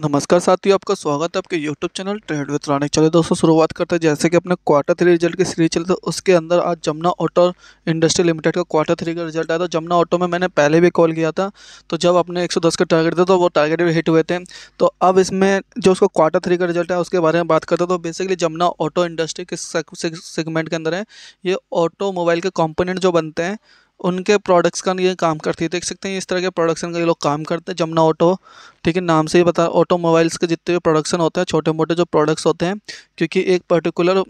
नमस्कार साथियों आपका स्वागत है आपके YouTube channel trade with Ranik चले दोस्तों शुरुआत करते हैं जैसे कि अपने क्वार्टर थ्री रिजल्ट की सीरीज चले तो उसके अंदर आज जमुना ऑटो इंडस्ट्री लिमिटेड का क्वार्टर थ्री का रिजल्ट आया था जमुना ऑटो में मैंने पहले भी कॉल किया था तो जब अपने 110 का टारगेट था तो वो टारगेट भी हिट हुए थे तो अब इसमें जो उसका क्वार्टर थ्री का रिजल्ट है उसके बारे में बात करते तो बेसिकली जमुना ऑटो इंडस्ट्री के सेगमेंट के अंदर है ये ऑटोमोबाइल के कॉम्पोनेंट जो बनते हैं उनके प्रोडक्ट्स का ये काम करती है देख सकते हैं इस तरह के प्रोडक्शन का ये लोग काम करते हैं जमुना ऑटो ठीक है नाम से ही बता ऑटोमोबाइल्स के जितने भी प्रोडक्शन होते हैं छोटे मोटे जो प्रोडक्ट्स होते हैं क्योंकि एक पर्टिकुलर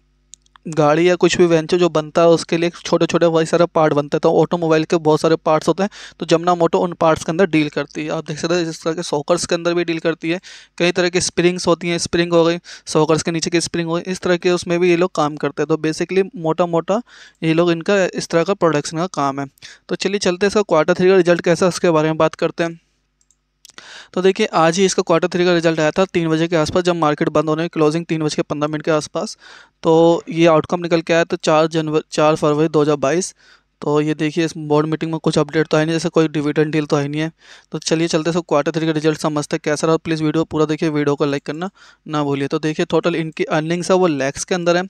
गाड़ी या कुछ भी वेंचर जो बनता है उसके लिए छोटे छोटे वही सारे पार्ट बनते हैं तो ऑटोमोबाइल के बहुत सारे पार्ट्स होते हैं तो जमुना मोटो उन पार्ट्स के अंदर डील करती है आप देख सकते हैं जिस तरह के सॉकर्स के अंदर भी डील करती है कई तरह की स्प्रिंग्स होती हैं स्प्रिंग हो गई सॉकर्स के नीचे की स्प्रिंग हो गई इस तरह के उसमें भी ये लोग काम करते हैं तो बेसिकली मोटा मोटा ये लोग इनका इस तरह का प्रोडक्शन का काम है तो चलिए चलते हैं इसका क्वार्टर थ्री का रिजल्ट कैसा है उसके बारे में बात करते हैं तो देखिए आज ही इसका क्वार्टर थ्री का रिजल्ट आया था तीन बजे के आसपास जब मार्केट बंद होने की क्लोजिंग तीन बज के पंद्रह मिनट के आसपास तो ये आउटकम निकल के आया तो चार जनवरी चार फरवरी दो हज़ार बाईस तो ये देखिए इस बोर्ड मीटिंग में कुछ अपडेट तो है नहीं जैसे कोई डिविडेंड डील तो है नहीं है तो चलिए चलते सब क्वार्टर थ्री का रिजल्ट समझते हैं कैसा रहा प्लीज़ वीडियो पूरा देखिए वीडियो को लाइक करना ना भूलिए तो देखिए टोटल इनकी अर्निंग्स है वो लैक्स के अंदर है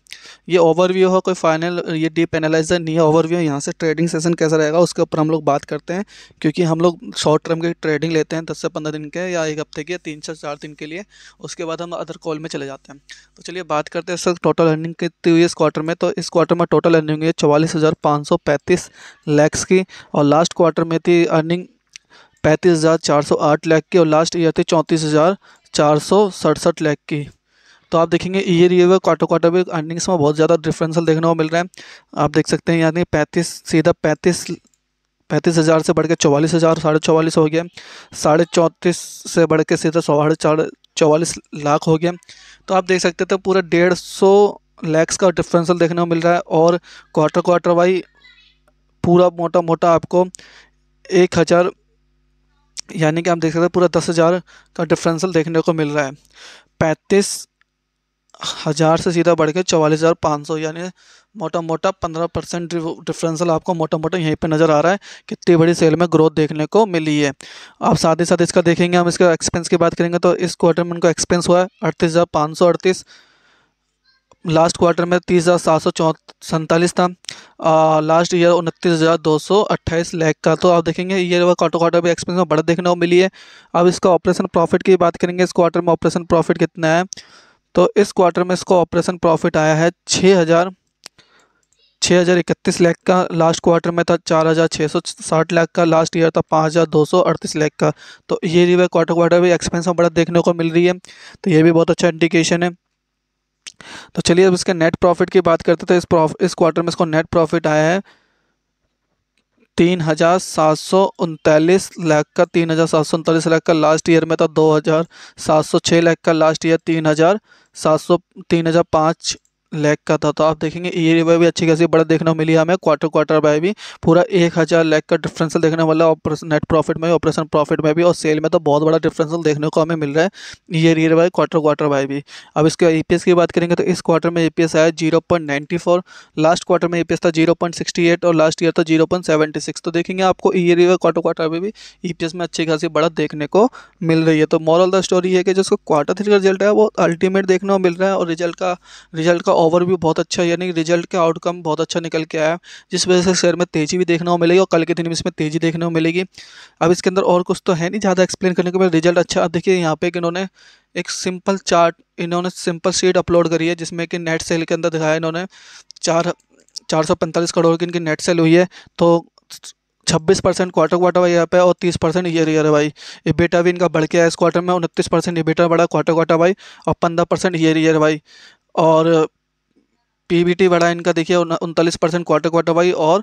ये ओवरव्यू है कोई फाइनल ये डीप एनालाइजर नहीं है ओवरव्यू यहाँ से ट्रेडिंग सेशन कैसा रहेगा उसके ऊपर हम लोग बात करते हैं क्योंकि हम लोग शॉर्ट टर्म की ट्रेडिंग लेते हैं दस से पंद्रह दिन के या एक हफ्ते के तीन से चार दिन के लिए उसके बाद हम अदर कॉल में चले जाते हैं तो चलिए बात करते हैं सर टोटल अर्निंग कितनी हुई इस क्वार्टर में तो इस क्वार्टर में टोटल अर्निंग हुई है चौवालीस हज़ार पाँच सौ पैंतीस पैंतीस लैक्स की और लास्ट क्वार्टर में थी अर्निंग पैंतीस हज़ार चार सौ आठ लैख की और लास्ट ईयर थी चौंतीस हज़ार चार सौ सड़सठ लैख की तो आप देखेंगे ईयर ईयर क्वार्टर क्वार्टर भी अर्निंग्स में बहुत ज़्यादा डिफरेंसल देखने को मिल रहा है आप देख सकते हैं यानी पैंतीस सीधा पैंतीस पैंतीस हज़ार से बढ़ के चौवालीस हज़ार साढ़े चौवालीस हो गया साढ़े चौंतीस से बढ़ के सीधा साढ़े चार चौवालीस लाख हो गया तो आप देख सकते थे तो पूरा डेढ़ सौ लैक्स का डिफरेंसल देखने को मिल रहा है और क्वार्टर क्वार्टर वाई पूरा मोटा मोटा आपको एक हज़ार यानी कि आप देख सकते हैं पूरा दस हज़ार का डिफरेंसल देखने को मिल रहा है पैंतीस हज़ार से सीधा बढ़ के चौवालीस हज़ार पाँच सौ यानी मोटा मोटा पंद्रह परसेंट डिफरेंसल आपको मोटा मोटा यहीं पे नज़र आ रहा है कितनी बड़ी सेल में ग्रोथ देखने को मिली है आप साथ ही साथ इसका देखेंगे हम इसका एक्सपेंस की बात करेंगे तो इस क्वार्टर में उनका एक्सपेंस हुआ है अड़तीस हज़ार पाँच सौ अड़तीस लास्ट क्वार्टर में तीस हज़ार सात सौ चौ था लास्ट ईयर उनतीस हज़ार दो सौ अट्ठाईस लैख का तो आप देखेंगे ईयर व क्वार्टर क्वार्टर भी एक्सपेंस में बढ़ देखने को मिली है अब इसका ऑपरेशन प्रॉफिट की बात करेंगे इस क्वार्टर में ऑपरेशन प्रॉफिट कितना है तो इस क्वार्टर में इसका ऑपरेशन प्रॉफिट आया है छः हज़ार छः हज़ार इकतीस लाख का लास्ट क्वार्टर में था चार हज़ार छः सौ साठ लाख का लास्ट ईयर था पाँच हज़ार दो सौ अड़तीस लाख का तो ये रिवे क्वार्टर क्वार्टर भी एक्सपेंस में बड़ा देखने को मिल रही है तो ये भी बहुत अच्छा इंडिकेशन है तो चलिए अब इसके नेट प्रॉफिट की बात करते तो इस इस क्वार्टर में इसको नेट प्रॉफिट आया है तीन हज़ार सात सौ उनतालीस लाख का तीन हज़ार सात सौ उनतालीस लाख का लास्ट ईयर में था दो हज़ार सात सौ छः लाख का लास्ट ईयर तीन हज़ार सात सौ तीन हज़ार पाँच लैक का था तो आप देखेंगे ये रिवाई भी अच्छी खासी बड़ा देखने को मिली हमें क्वार्टर क्वार्टर बाय भी पूरा एक हज़ार लैक का डिफरेंसल देखने वाला ऑपरेशन नेट प्रॉफिट में ऑपरेशन प्रॉफिट में भी और सेल में तो बहुत बड़ा डिफरेंसल देखने को हमें मिल रहा है ये री रिवाई क्वार्टर क्वार्टर बाय भी अब इसके ई e की बात करेंगे तो इस क्वार्टर में ई e आया जीरो लास्ट क्वार्टर में ई e था जीरो और लास्ट ईयर था जीरो तो देखेंगे आपको ये रिवाई क्वार्टर क्वार्टर में भी ई में अच्छी खासी बढ़त देखने को मिल रही है तो मॉरल द स्टोरी है कि जिसको क्वार्टर थ्री का रिजल्ट है वो अल्टीमेट देखने को मिल रहा है और रिजल्ट का रिजल्ट का ओवरव्यू बहुत अच्छा यानी रिजल्ट का आउटकम बहुत अच्छा निकल के आया जिस वजह से शेयर में तेज़ी भी देखने को मिलेगी और कल के दिन में इसमें तेज़ी देखने को मिलेगी अब इसके अंदर और कुछ तो है नहीं ज़्यादा एक्सप्लेन करने के बाद रिजल्ट अच्छा अब देखिए यहाँ पे इन्होंने एक सिंपल चार्ट इन्होंने सिंपल सीट अपलोड करी है जिसमें कि नेट सेल के अंदर दिखाया इन्होंने चार चार सौ पैंतालीस करोड़ की इनकी नेट सेल हुई है तो छब्बीस परसेंट क्वार्टर क्वार्टर वाई यहाँ पे और तीस परसेंट ईयर ईयर वाई ये इबेटा भी इनका बढ़ के आया इस क्वार्टर में उनतीस परसेंट इबेटा बढ़ा क्वार्टर क्वार्टर वाई और पंद्रह परसेंट ईयर ईयर वाई और पीबीटी बढ़ा इनका देखिए उनतालीस परसेंट क्वार्टर क्वार्टर वाई और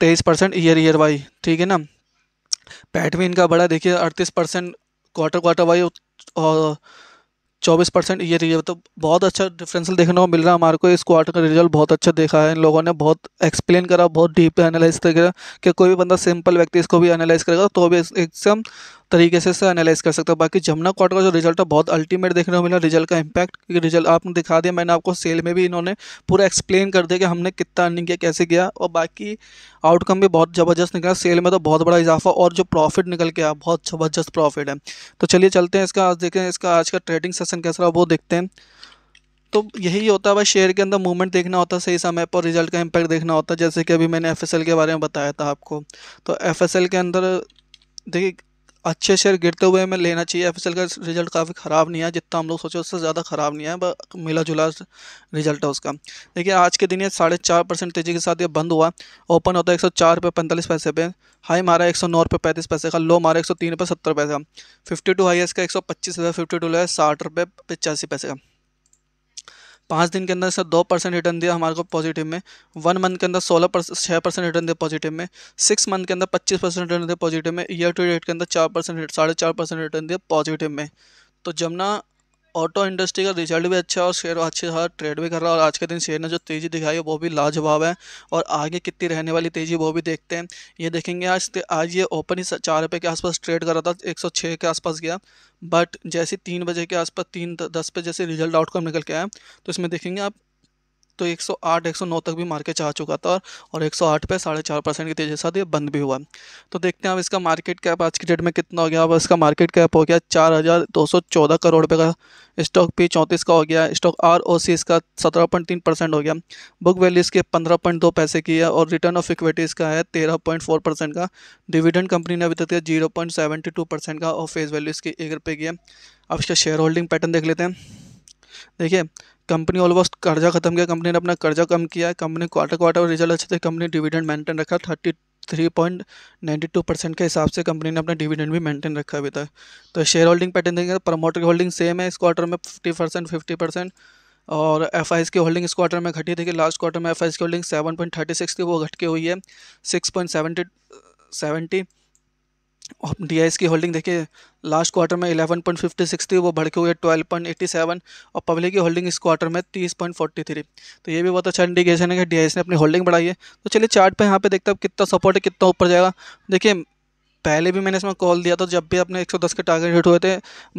तेईस परसेंट ईयर ईयर वाई ठीक है ना पैट भी इनका बढ़ा देखिए अड़तीस परसेंट क्वार्टर क्वार्टर वाई और चौबीस परसेंट ईयर ईयर तो बहुत अच्छा डिफरेंसल देखने को मिल रहा है हमारे को इस क्वार्टर का रिजल्ट बहुत अच्छा देखा है इन लोगों ने बहुत एक्सप्लेन करा बहुत डीप एनालाइज करा कि कोई भी बंदा सिंपल व्यक्ति इसको भी एनालाइज करेगा तो भी एकदम तरीके से इसे एनालाइज कर सकते हो बाकी जमुना क्वार्टर का जो रिजल्ट है बहुत अल्टीमेट देखने को मिला रिजल्ट का इम्पैक्ट रिजल्ट आपने दिखा दिया मैंने आपको सेल में भी इन्होंने पूरा एक्सप्लेन कर दिया कि हमने कितना अर्निंग किया कैसे किया और बाकी आउटकम भी बहुत ज़बरदस्त निकला सेल में तो बहुत बड़ा इजाफा और जो प्रॉफिट निकल के आया बहुत ज़बरदस्त प्रॉफिट है तो चलिए चलते हैं इसका आज देखें इसका आज का ट्रेडिंग सेशन कैसा रहा वो देखते हैं तो यही होता है भाई शेयर के अंदर मूवमेंट देखना होता है सही समय पर रिजल्ट का इम्पैक्ट देखना होता है जैसे कि अभी मैंने एफ के बारे में बताया था आपको तो एफ के अंदर देखिए अच्छे शेयर गिरते हुए हमें लेना चाहिए एफ का रिजल्ट काफ़ी ख़राब नहीं है जितना हम लोग सोचे उससे ज़्यादा ख़राब नहीं है मिला जुला रिजल्ट है उसका देखिए आज के दिन ये साढ़े चार परसेंट तेज़ी के साथ ये बंद हुआ ओपन होता है एक सौ चार रुपये पैंतालीस पैसे पे हाई मारा एक सौ नौ रुपये पैंतीस पैसे का लो मारा एक सौ तीन रुपये सत्तर पैसे का फिफ्टी टू हाई इसका एक सौ पच्चीस रुपये फिफ्टी टू लो है साठ रुपये पचासी पैसे का पाँच दिन के अंदर सर दो परसेंट रिटर्न दिया हमारे को पॉजिटिव में वन मंथ के अंदर सोलह परसेंट छः परसेंट रिटर्न दिया पॉजिटिव में सिक्स मंथ के अंदर पच्चीस परसेंट रिटर्न दिया पॉजिटिव में ईयर टू डेट के अंदर चार परसेंट साढ़े चार परसेंट रिटर्न दिया पॉजिटिव में तो जमुना ऑटो इंडस्ट्री का रिजल्ट भी अच्छा है और शेयर अच्छे खासा ट्रेड भी कर रहा है और आज के दिन शेयर ने जो तेज़ी दिखाई है वो भी लाजवाब है और आगे कितनी रहने वाली तेज़ी वो भी देखते हैं ये देखेंगे आज आज ये ओपन ही चार रुपये के आसपास ट्रेड कर रहा था एक के आसपास गया बट जैसे तीन बजे के आसपास तीन दस पे जैसे रिजल्ट आउटकम निकल के आया तो इसमें देखेंगे आप तो 108 109 तक भी मार्केट चाह चुका था और 108 पे साढ़े चार परसेंट की तेज़ी के साथ ये बंद भी हुआ तो देखते हैं अब इसका मार्केट कैप आज की डेट में कितना हो गया अब इसका मार्केट कैप हो गया चार हज़ार दो सौ चौदह करोड़ रुपये का स्टॉक पी चौंतीस का हो गया स्टॉक आर ओ सी इसका सत्रह पॉइंट तीन परसेंट हो गया बुक वैल्यू इसके पंद्रह पॉइंट दो पैसे की है और रिटर्न ऑफ इक्विटी इसका है तेरह पॉइंट फोर परसेंट का डिविडेंड कंपनी ने अभी तक दिया zero point seventy two percent का और फेस वैल्यू इसकी एक रुपये की है अब इसका शेयर होल्डिंग पैटर्न देख लेते हैं देखिए कंपनी ऑलमोस्ट कर्जा खत्म किया कंपनी ने अपना कर्जा कम किया है कंपनी क्वार्टर क्वार्टर रिजल्ट अच्छे थे कंपनी डिविडेंड मेंटेन रखा thirty three point ninety two percent के हिसाब से कंपनी ने अपना डिविडेंड भी मेंटेन रखा अभी तक तो शेयर होल्डिंग पैटर्न देखेंगे प्रमोटर की होल्डिंग सेम है इस क्वार्टर में फिफ्टी परसेंट फिफ्टी परसेंट और एफ की होल्डिंग इस क्वार्टर में घटी थी कि लास्ट क्वार्टर में एफ की holding seven point thirty six थी वो घटके हुई है सिक्स पॉइंट सेवेंटी सेवेंटी और डी आई की होल्डिंग देखिए लास्ट क्वार्टर में 11.56 थी वो बढ़ के हुए 12.87 और पब्लिक की होल्डिंग इस क्वार्टर में 30.43 तो ये भी बहुत अच्छा इंडिकेशन है कि डी ने अपनी होल्डिंग बढ़ाई है तो चलिए चार्ट पे यहाँ पे देखते हैं कितना सपोर्ट है कितना ऊपर जाएगा देखिए पहले भी मैंने इसमें कॉल दिया था तो जब भी अपने 110 के टारगेट हिट हुए थे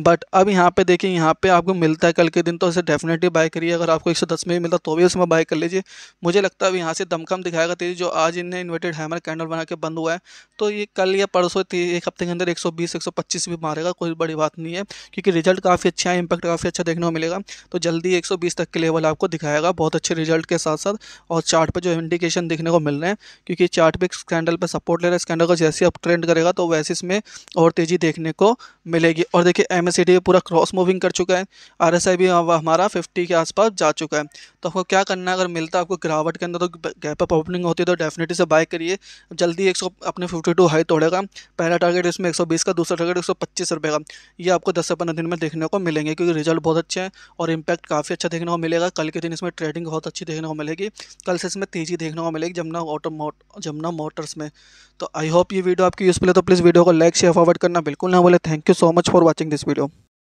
बट अब यहाँ पे देखिए यहाँ पे आपको मिलता है कल के दिन तो इसे डेफिनेटली बाय करिए अगर आपको 110 में भी मिलता तो भी उसमें बाय कर लीजिए मुझे लगता है यहाँ से दमकम दिखाएगा तेजी जो आज इन्हें इन्वर्टेड हैमर कैंडल बना के बंद हुआ है तो ये कल या परसों एक हफ्ते के अंदर एक सौ भी मारेगा कोई बड़ी बात नहीं है क्योंकि रिजल्ट काफ़ी अच्छा है इम्पैक्ट काफ़ी अच्छा देखने को मिलेगा तो जल्दी एक तक के लेवल आपको दिखाएगा बहुत अच्छे रिजल्ट के साथ साथ और चार्ट पर जो इंडिकेशन देखने को मिल रहे हैं क्योंकि चार्ट पर स्कैंडल पर सपोर्ट ले रहा है स्कैंडल को जैसे अप ट्रेंड करेगा तो वैसे इसमें और तेज़ी देखने को मिलेगी और देखिए एम एस पूरा क्रॉस मूविंग कर चुका है आर एस आई भी हमारा फिफ्टी के आसपास जा चुका है तो आपको क्या करना है अगर मिलता है आपको गिरावट के अंदर तो गैप अप ओपनिंग होती है तो डेफिनेटली से बाय करिए जल्दी एक सौ अपने फिफ्टी टू हाई तोड़ेगा पहला टारगेट इसमें एक सौ बीस का दूसरा टारगेट एक सौ पच्चीस का ये आपको दस से पंद्रह दिन में देखने को मिलेंगे क्योंकि रिजल्ट बहुत अच्छे हैं और इम्पैक्ट काफ़ी अच्छा देखने को मिलेगा कल के दिन इसमें ट्रेडिंग बहुत अच्छी देखने को मिलेगी कल से इसमें तेज़ी देखने को मिलेगी जमुना ऑटो मोट जमुना मोटर्स में तो आई होप ये वीडियो आपकी यूज़फुल है तो प्लीज़ वीडियो को लाइक शेयर फॉरवर्ड करना बिल्कुल ना बोले thank you so much for watching this video